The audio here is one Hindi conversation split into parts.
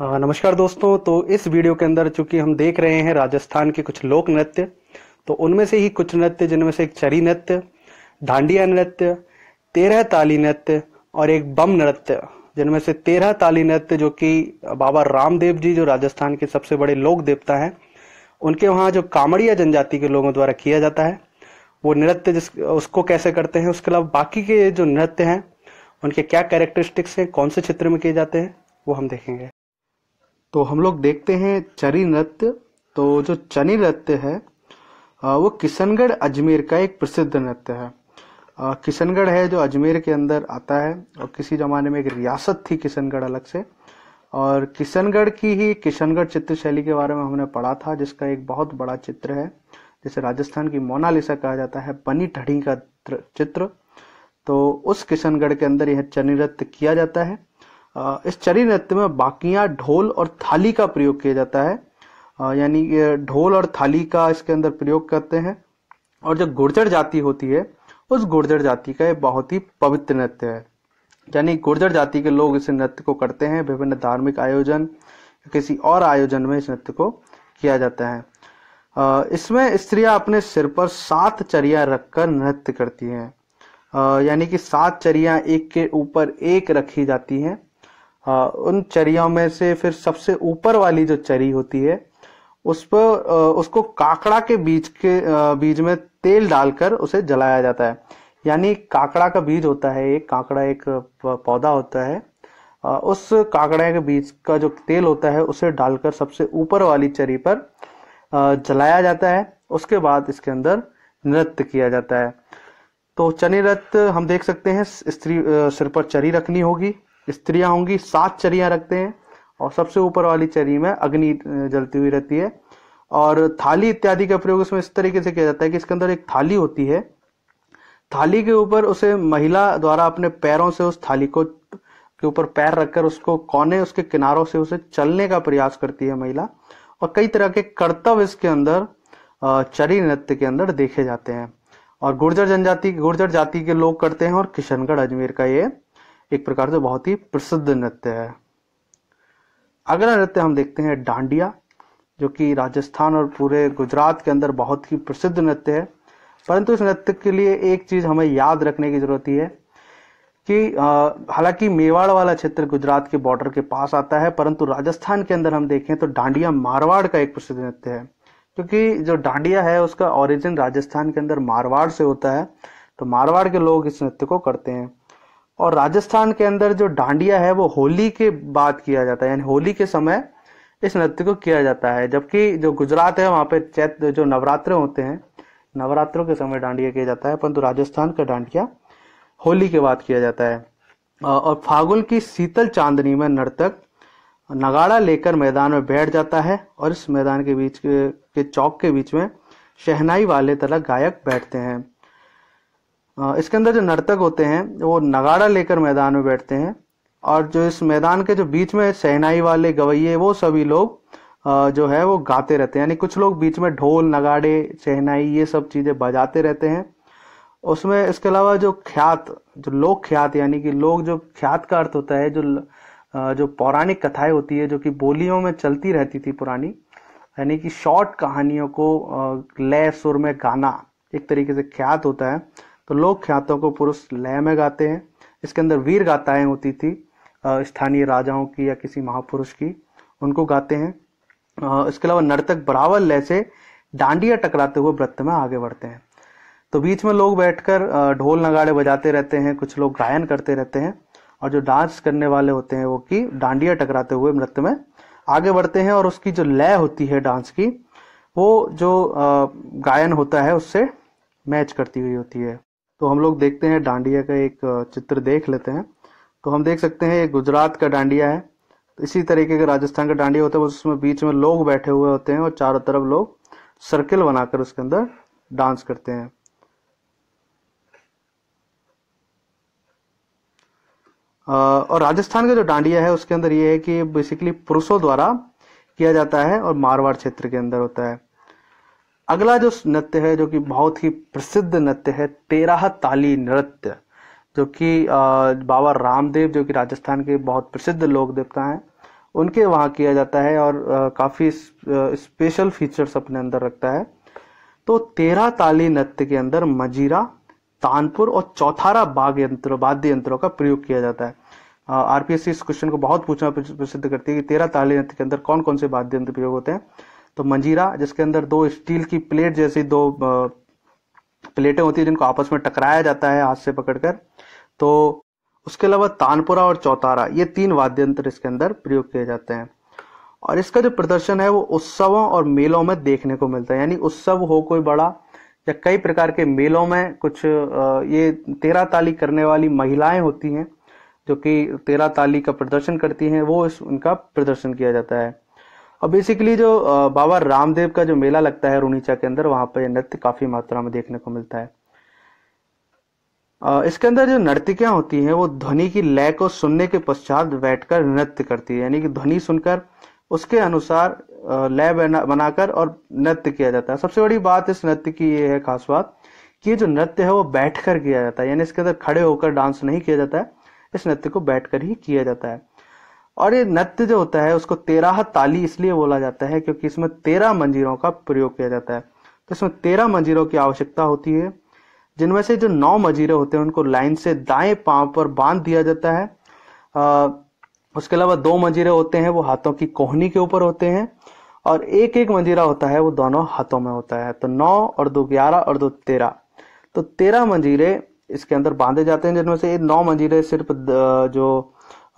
हाँ, नमस्कार दोस्तों तो इस वीडियो के अंदर चूंकि हम देख रहे हैं राजस्थान के कुछ लोक नृत्य तो उनमें से ही कुछ नृत्य जिनमें से एक चरी नृत्य ढांडिया नृत्य तेरह ताली नृत्य और एक बम नृत्य जिनमें से तेरह ताली नृत्य जो कि बाबा रामदेव जी जो राजस्थान के सबसे बड़े लोक देवता हैं उनके वहाँ जो कामड़िया जनजाति के लोगों द्वारा किया जाता है वो नृत्य जिस उसको कैसे करते हैं उसके अलावा बाकी के जो नृत्य हैं उनके क्या कैरेक्टरिस्टिक्स हैं कौन से क्षेत्र में किए जाते हैं वो हम देखेंगे तो हम लोग देखते हैं चरी नृत्य तो जो चनी नृत्य है वो किशनगढ़ अजमेर का एक प्रसिद्ध नृत्य है किशनगढ़ है जो अजमेर के अंदर आता है और किसी ज़माने में एक रियासत थी किशनगढ़ अलग से और किशनगढ़ की ही किशनगढ़ चित्र शैली के बारे में हमने पढ़ा था जिसका एक बहुत बड़ा चित्र है जिसे राजस्थान की मोनालिसा कहा जाता है बनी ठड़ी का चित्र तो उस किशनगढ़ के अंदर यह नृत्य किया जाता है इस चरी नृत्य में बाकियां ढोल और थाली का प्रयोग किया जाता है यानी ढोल और थाली का इसके अंदर प्रयोग करते हैं और जो गुर्जर जाति होती है उस गुर्जर जाति का एक बहुत ही पवित्र नृत्य है यानी गुर्जर जाति के लोग इस नृत्य को करते हैं विभिन्न धार्मिक आयोजन किसी और आयोजन में इस नृत्य को किया जाता है इसमें स्त्रियां अपने सिर पर सात चरिया रखकर नृत्य करती हैं यानी कि सात चरिया एक के ऊपर एक रखी जाती हैं आ, हाँ, उन चरियों में से फिर सबसे ऊपर वाली जो चरी होती है उस पर उसको काकड़ा के बीज के बीज में तेल डालकर उसे जलाया जाता है यानी काकड़ा का बीज होता है एक काकड़ा एक पौधा होता है उस काकड़े के बीज का जो तेल होता है उसे डालकर सबसे ऊपर वाली चरी पर जलाया जाता है उसके बाद इसके अंदर नृत्य किया जाता है तो चनी नृत्य हम देख सकते हैं स्त्री सिर पर चरी रखनी होगी स्त्रियां होंगी सात चरियां रखते हैं और सबसे ऊपर वाली चरी में अग्नि जलती हुई रहती है और थाली इत्यादि का प्रयोग इसमें इस तरीके से किया जाता है कि इसके अंदर एक थाली होती है थाली के ऊपर उसे महिला द्वारा अपने पैरों से उस थाली को के ऊपर पैर रखकर उसको कोने उसके किनारों से उसे चलने का प्रयास करती है महिला और कई तरह के कर्तव्य इसके अंदर चरी नृत्य के अंदर देखे जाते हैं और गुर्जर जनजाति गुर्जर जाति के लोग करते हैं और किशनगढ़ अजमेर का ये एक प्रकार से बहुत ही प्रसिद्ध नृत्य है अगला नृत्य हम देखते हैं डांडिया जो कि राजस्थान और पूरे गुजरात के अंदर बहुत ही प्रसिद्ध नृत्य है परंतु इस नृत्य के लिए एक चीज हमें याद रखने की जरूरत है कि हालांकि मेवाड़ वाला क्षेत्र गुजरात के बॉर्डर के पास आता है परंतु राजस्थान के अंदर हम देखें तो डांडिया मारवाड़ का एक प्रसिद्ध नृत्य है क्योंकि जो डांडिया है उसका ओरिजिन राजस्थान के अंदर मारवाड़ से होता है तो मारवाड़ के लोग इस नृत्य को करते हैं और राजस्थान के अंदर जो डांडिया है वो होली के बाद किया जाता है यानी होली के समय इस नृत्य को किया जाता है जबकि जो गुजरात है वहाँ पे चैत जो नवरात्र होते हैं नवरात्रों के समय डांडिया किया जाता है परंतु राजस्थान का डांडिया होली के बाद किया जाता है और फागुन की शीतल चांदनी में नर्तक नगाड़ा लेकर मैदान में बैठ जाता है और इस मैदान के बीच के, के चौक के बीच में शहनाई वाले तरह गायक बैठते हैं इसके अंदर जो नर्तक होते हैं वो नगाड़ा लेकर मैदान में बैठते हैं और जो इस मैदान के जो बीच में सहनाई वाले गवैये वो सभी लोग जो है वो गाते रहते हैं यानी कुछ लोग बीच में ढोल नगाड़े सहनाई ये सब चीज़ें बजाते रहते हैं उसमें इसके अलावा जो ख्यात जो लोक ख्यात यानी कि लोग जो ख्यात का अर्थ होता है जो जो पौराणिक कथाएं होती है जो कि बोलियों में चलती रहती थी पुरानी यानी कि शॉर्ट कहानियों को लय सुर में गाना एक तरीके से ख्यात होता है तो लोक ख्यातों को पुरुष लय में गाते हैं इसके अंदर वीर गाताएं होती थी स्थानीय राजाओं की या किसी महापुरुष की उनको गाते हैं इसके अलावा नर्तक बराबर लय से डांडिया टकराते हुए व्रत में आगे बढ़ते हैं तो बीच में लोग बैठकर ढोल नगाड़े बजाते रहते हैं कुछ लोग गायन करते रहते हैं और जो डांस करने वाले होते हैं वो कि डांडिया टकराते हुए नृत्य में आगे बढ़ते हैं और उसकी जो लय होती है डांस की वो जो गायन होता है उससे मैच करती हुई होती है तो हम लोग देखते हैं डांडिया का एक चित्र देख लेते हैं तो हम देख सकते हैं ये गुजरात का डांडिया है तो इसी तरीके का राजस्थान का डांडिया होता है उसमें बीच में लोग बैठे हुए होते हैं और चारों तरफ लोग सर्किल बनाकर उसके अंदर डांस करते हैं और राजस्थान का जो डांडिया है उसके अंदर ये है कि बेसिकली पुरुषों द्वारा किया जाता है और मारवाड़ क्षेत्र के अंदर होता है अगला जो नृत्य है जो कि बहुत ही प्रसिद्ध नृत्य है तेरह ताली नृत्य जो कि बाबा रामदेव जो कि राजस्थान के बहुत प्रसिद्ध लोक देवता हैं उनके वहाँ किया जाता है और काफ़ी स्पेशल फीचर्स अपने अंदर रखता है तो तेरह ताली नृत्य के अंदर मजीरा तानपुर और चौथारा बाघ यंत्र वाद्य यंत्रों का प्रयोग किया जाता है आरपीएससी इस क्वेश्चन को बहुत पूछना प्रसिद्ध करती है कि तेरह ताली नृत्य के अंदर कौन कौन से वाद्य यंत्र प्रयोग होते हैं तो मंजीरा जिसके अंदर दो स्टील की प्लेट जैसी दो प्लेटें होती है जिनको आपस में टकराया जाता है हाथ से पकड़कर तो उसके अलावा तानपुरा और चौतारा ये तीन वाद्य यंत्र इसके अंदर प्रयोग किए जाते हैं और इसका जो प्रदर्शन है वो उत्सवों और मेलों में देखने को मिलता है यानी उत्सव हो कोई बड़ा या कई प्रकार के मेलों में कुछ ये तेरा ताली करने वाली महिलाएं होती हैं जो कि तेरा ताली का प्रदर्शन करती हैं वो इस उनका प्रदर्शन किया जाता है और बेसिकली जो बाबा रामदेव का जो मेला लगता है रूनीचा के अंदर वहां पर नृत्य काफी मात्रा में देखने को मिलता है इसके अंदर जो नर्तिकियां होती हैं वो ध्वनि की लय को सुनने के पश्चात बैठकर नृत्य करती है यानी कि ध्वनि सुनकर उसके अनुसार लय बना बनाकर और नृत्य किया जाता है सबसे बड़ी बात इस नृत्य की ये है खास बात कि जो नृत्य है वो बैठकर किया जाता है यानी इसके अंदर खड़े होकर डांस नहीं किया जाता है इस नृत्य को बैठकर ही किया जाता है और ये नृत्य जो होता है उसको तेरह ताली इसलिए बोला जाता है क्योंकि इसमें तेरह मंजीरों का प्रयोग किया जाता है तो इसमें तेरह मंजीरों की आवश्यकता होती है जिनमें से जो नौ मजीरे होते हैं उनको लाइन से दाएं पांव पर बांध दिया जाता है आ, उसके अलावा दो मंजीरे होते हैं वो हाथों की कोहनी के ऊपर होते हैं और एक एक मंजीरा होता है वो दोनों हाथों में होता है तो नौ और दो ग्यारह और दो तेरह तो तेरह मंजीरे इसके अंदर बांधे जाते हैं जिनमें से नौ मंजीरे सिर्फ जो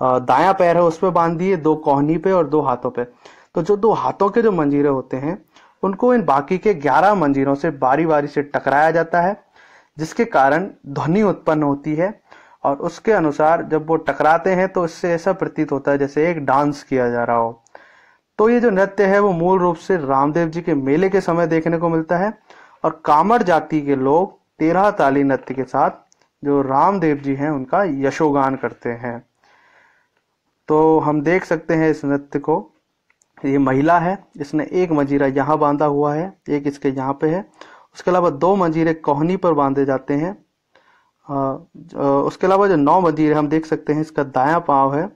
दाया पैर है उस पर बांध दिए दो कोहनी पे और दो हाथों पे तो जो दो हाथों के जो मंजीरे होते हैं उनको इन बाकी के ग्यारह मंजीरों से बारी बारी से टकराया जाता है जिसके कारण ध्वनि उत्पन्न होती है और उसके अनुसार जब वो टकराते हैं तो इससे ऐसा प्रतीत होता है जैसे एक डांस किया जा रहा हो तो ये जो नृत्य है वो मूल रूप से रामदेव जी के मेले के समय देखने को मिलता है और कामड़ जाति के लोग तेरह ताली नृत्य के साथ जो रामदेव जी हैं उनका यशोगान करते हैं तो हम देख सकते हैं इस नृत्य को ये महिला है इसने एक मंजीरा यहाँ बांधा हुआ है एक इसके यहाँ पे है उसके अलावा दो मंजीरे कोहनी पर बांधे जाते हैं उसके अलावा जो नौ मंजीरे हम देख सकते हैं इसका दाया पाव है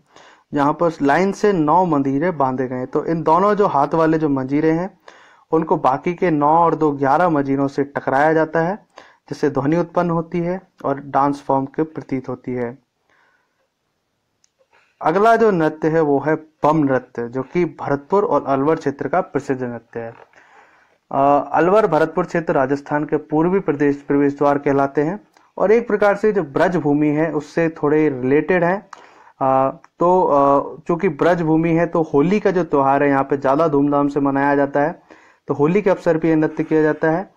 यहाँ पर लाइन से नौ मंजीरे बांधे गए तो इन दोनों जो हाथ वाले जो मंजीरे हैं उनको बाकी के नौ और दो ग्यारह मंजीरों से टकराया जाता है जिससे ध्वनि उत्पन्न होती है और डांस फॉर्म के प्रतीत होती है अगला जो नृत्य है वो है बम नृत्य जो कि भरतपुर और अलवर क्षेत्र का प्रसिद्ध नृत्य है अलवर भरतपुर क्षेत्र राजस्थान के पूर्वी प्रदेश प्रवेश द्वार कहलाते हैं और एक प्रकार से जो ब्रज भूमि है उससे थोड़े रिलेटेड है आ, तो चूंकि ब्रज भूमि है तो होली का जो त्यौहार है यहाँ पे ज़्यादा धूमधाम से मनाया जाता है तो होली के अवसर पर यह नृत्य किया जाता है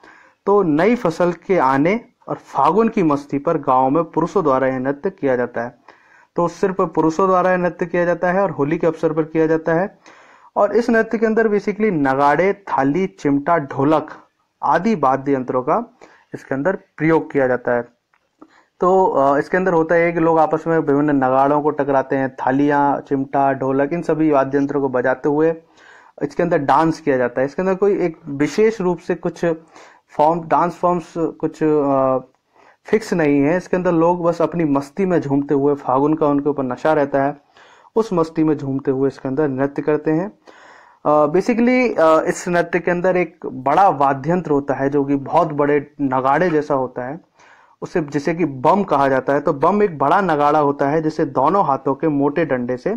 तो नई फसल के आने और फागुन की मस्ती पर गाँव में पुरुषों द्वारा यह नृत्य किया जाता है तो सिर्फ पुरुषों द्वारा नृत्य किया जाता है और होली के अवसर पर किया जाता है और इस नृत्य के अंदर बेसिकली नगाड़े थाली चिमटा ढोलक आदि वाद्य यंत्रों का इसके अंदर प्रयोग किया जाता है तो इसके अंदर होता है कि लोग आपस में विभिन्न नगाड़ों को टकराते हैं थालियां चिमटा ढोलक इन सभी वाद्य यंत्रों को बजाते हुए इसके अंदर डांस किया जाता है इसके अंदर कोई एक विशेष रूप से कुछ फॉर्म डांस फॉर्म्स कुछ फिक्स नहीं है इसके अंदर लोग बस अपनी मस्ती में झूमते हुए फागुन का उनके ऊपर नशा रहता है उस मस्ती में झूमते हुए इसके अंदर नृत्य करते हैं बेसिकली uh, uh, इस नृत्य के अंदर एक बड़ा वाद्यंत्र होता है जो कि बहुत बड़े नगाड़े जैसा होता है उसे जिसे कि बम कहा जाता है तो बम एक बड़ा नगाड़ा होता है जिसे दोनों हाथों के मोटे डंडे से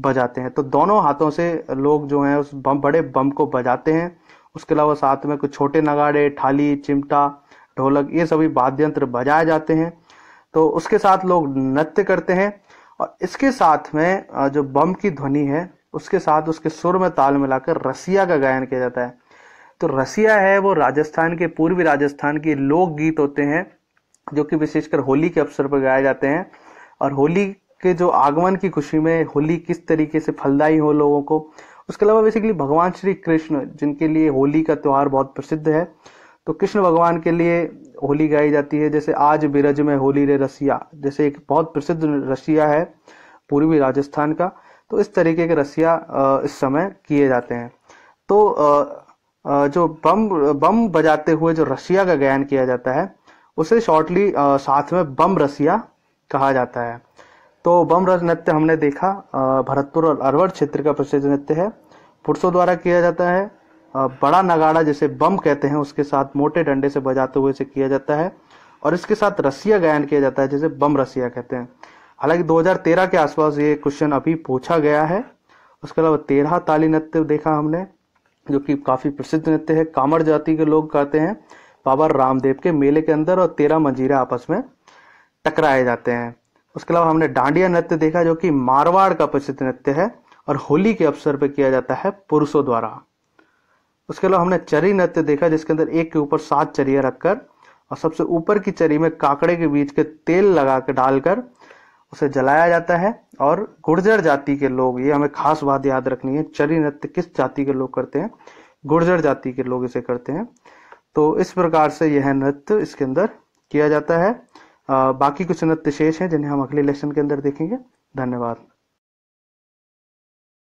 बजाते हैं तो दोनों हाथों से लोग जो हैं उस बम बड़े बम को बजाते हैं उसके अलावा साथ में कुछ छोटे नगाड़े थाली चिमटा ढोलक ये सभी वाद्य यंत्र बजाए जाते हैं तो उसके साथ लोग नृत्य करते हैं और इसके साथ में जो बम की ध्वनि है उसके साथ उसके सुर में ताल मिलाकर रसिया का गायन किया जाता है तो रसिया है वो राजस्थान के पूर्वी राजस्थान के लोकगीत होते हैं जो कि विशेषकर होली के अवसर पर गाए जाते हैं और होली के जो आगमन की खुशी में होली किस तरीके से फलदायी हो लोगों को उसके अलावा बेसिकली भगवान श्री कृष्ण जिनके लिए होली का त्यौहार बहुत प्रसिद्ध है तो कृष्ण भगवान के लिए होली गाई जाती है जैसे आज बिरज में होली रे रसिया जैसे एक बहुत प्रसिद्ध रसिया है पूर्वी राजस्थान का तो इस तरीके के रसिया इस समय किए जाते हैं तो जो बम बम बजाते हुए जो रसिया का गायन किया जाता है उसे शॉर्टली साथ में बम रसिया कहा जाता है तो बम रस नृत्य हमने देखा भरतपुर और अरवर क्षेत्र का प्रसिद्ध नृत्य है पुरुषों द्वारा किया जाता है बड़ा नगाड़ा जिसे बम कहते हैं उसके साथ मोटे डंडे से बजाते हुए इसे किया जाता है और इसके साथ रसिया गायन किया जाता है जिसे बम रसिया कहते हैं हालांकि 2013 के आसपास ये क्वेश्चन अभी पूछा गया है उसके अलावा तेरह ताली नृत्य देखा हमने जो कि काफ़ी प्रसिद्ध नृत्य है कामड़ जाति के लोग कहते हैं बाबा रामदेव के मेले के अंदर और तेरह मंजीरे आपस में टकराए जाते हैं उसके अलावा हमने डांडिया नृत्य देखा जो कि मारवाड़ का प्रसिद्ध नृत्य है और होली के अवसर पर किया जाता है पुरुषों द्वारा उसके अलावा हमने चरी नृत्य देखा जिसके अंदर एक के ऊपर सात चरिया रखकर और सबसे ऊपर की चरी में काकड़े के बीच के तेल लगा के डालकर उसे जलाया जाता है और गुर्जर जाति के लोग ये हमें खास बात याद रखनी है चरी नृत्य किस जाति के लोग करते हैं गुर्जर जाति के लोग इसे करते हैं तो इस प्रकार से यह नृत्य इसके अंदर किया जाता है आ, बाकी कुछ नृत्य शेष हैं जिन्हें हम अगले लेसन के अंदर देखेंगे धन्यवाद